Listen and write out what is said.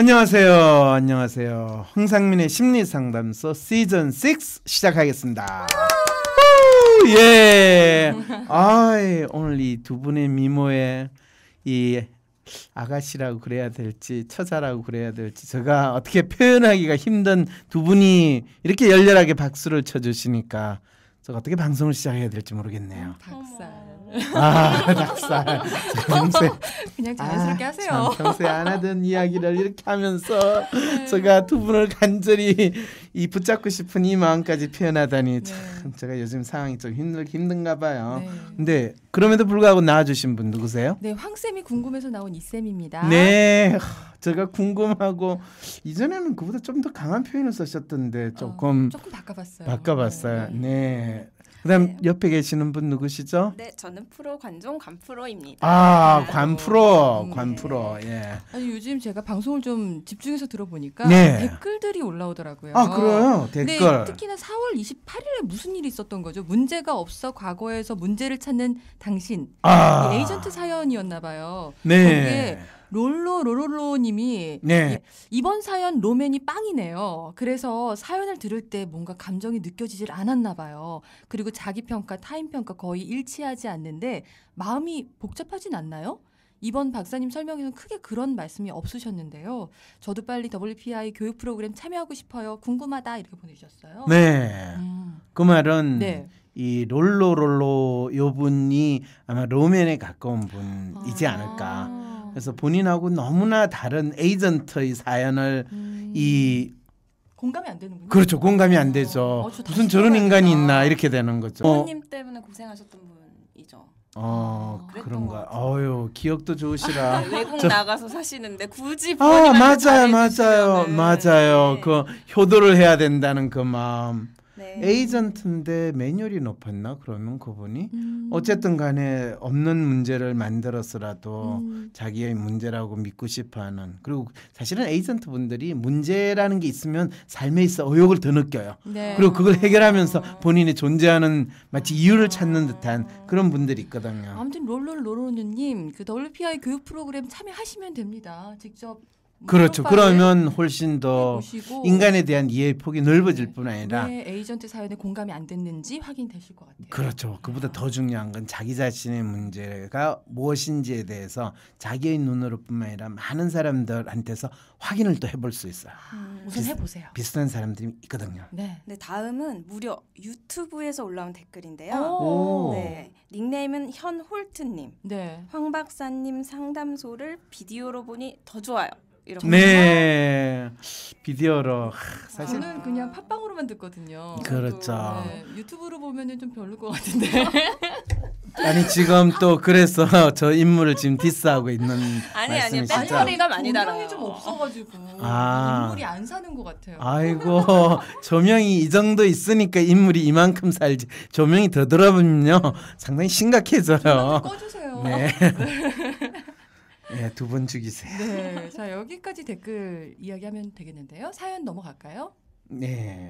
안녕하세요. 안녕하세요. 홍상민의 심리상담소 시즌 6 시작하겠습니다. 예. 아, 오늘 이 두 분의 미모에 이 아가씨라고 그래야 될지 처자라고 그래야 될지 제가 어떻게 표현하기가 힘든 두 분이 이렇게 열렬하게 박수를 쳐주시니까 제 어떻게 방송을 시작해야 될지 모르겠네요. 음, 닭살. 아, 닭살. 평소에, 그냥 아, 자연스럽게 아, 하세요. 평소에 안 하던 이야기를 이렇게 하면서 네. 제가 두 분을 간절히 이 붙잡고 싶은 이 마음까지 표현하다니 네. 참 제가 요즘 상황이 좀 힘들 힘든가 봐요. 네. 근데 그럼에도 불구하고 나와주신 분 누구세요? 네, 황 쌤이 궁금해서 나온 이 쌤입니다. 네, 제가 궁금하고 이전에는 그보다 좀 더 강한 표현을 쓰셨던데 어, 조금 어, 조금 바꿔봤어요. 바꿔봤어요. 네. 네. 그다음 네. 옆에 계시는 분 누구시죠? 네, 저는 프로 관종 관프로입니다. 아, 아 관프로, 네. 관프로. 예. 아니 요즘 제가 방송을 좀 집중해서 들어보니까 네. 댓글들이 올라오더라고요. 아, 그래요? 댓글. 특히나 4월 28일에 무슨 일이 있었던 거죠? 문제가 없어 과거에서 문제를 찾는 당신. 아. 에이전트 사연이었나 봐요. 네. 롤로 로로로님이 네. 예, 이번 사연 로맨이 빵이네요. 그래서 사연을 들을 때 뭔가 감정이 느껴지질 않았나 봐요. 그리고 자기 평가, 타인 평가 거의 일치하지 않는데 마음이 복잡하진 않나요? 이번 박사님 설명에는 크게 그런 말씀이 없으셨는데요. 저도 빨리 WPI 교육 프로그램 참여하고 싶어요. 궁금하다 이렇게 보내주셨어요. 네, 음. 그 말은 네. 이 롤로롤로 요 분이 아마 로맨에 가까운 분이지 아~ 않을까. 그래서 본인하고 너무나 다른 에이전트의 사연을 음. 이 공감이 안 되는군요. 그렇죠. 공감이 안 어. 되죠. 어, 무슨 저런 인간이 있나 이렇게 되는 거죠. 부모님 어. 때문에 고생하셨던 분이죠. 어, 어 아, 그런가. 어유 기억도 좋으시라. 외국 저, 나가서 사시는데 굳이 아 맞아요, 맞아요, 맞아요. 그 네. 그 효도를 해야 된다는 그 마음. 에이전트인데 매뉴얼이 높았나 그러면 그분이 음. 어쨌든 간에 없는 문제를 만들어서라도 음. 자기의 문제라고 믿고 싶어하는 그리고 사실은 에이전트 분들이 문제라는 게 있으면 삶에 있어 의욕을 더 느껴요. 네. 그리고 그걸 해결하면서 아. 본인이 존재하는 마치 이유를 찾는 아. 듯한 그런 분들이 있거든요. 아무튼 롤롤 로로누님 그 WPI 교육 프로그램 참여하시면 됩니다. 직접 그렇죠. 그러면 훨씬 더 인간에 대한 이해 폭이 넓어질 네. 뿐 아니라 에이전트 사연에 공감이 안 됐는지 확인되실 것 같아요. 그렇죠. 그보다 아. 더 중요한 건 자기 자신의 문제가 무엇인지에 대해서 자기의 눈으로뿐만 아니라 많은 사람들한테서 확인을 또 해볼 수 있어요. 아, 우선 해보세요. 비슷한 사람들이 있거든요. 네. 네. 다음은 무려 유튜브에서 올라온 댓글인데요. 오. 네. 닉네임은 현홀트님. 네. 황 박사님 상담소를 비디오로 보니 더 좋아요. 이렇게 네 비디오로 사실 저는 그냥 팟빵으로만 듣거든요. 그렇죠. 네, 유튜브로 보면은 좀 별로 것 같은데. 아니 지금 또 그래서 저 인물을 지금 디스하고 있는 아니 아니 뺀소리가 많이 달요좀 없어가지고 아. 인물이 안 사는 것 같아요. 아이고 조명이 이 정도 있으니까 인물이 이만큼 살지 조명이 더 들어보면요 상당히 심각해져요. 꺼주세요. 네. 네, 예, 두분 죽이세요. 네, 자 여기까지 댓글 이야기하면 되겠는데요. 사연 넘어갈까요? 네.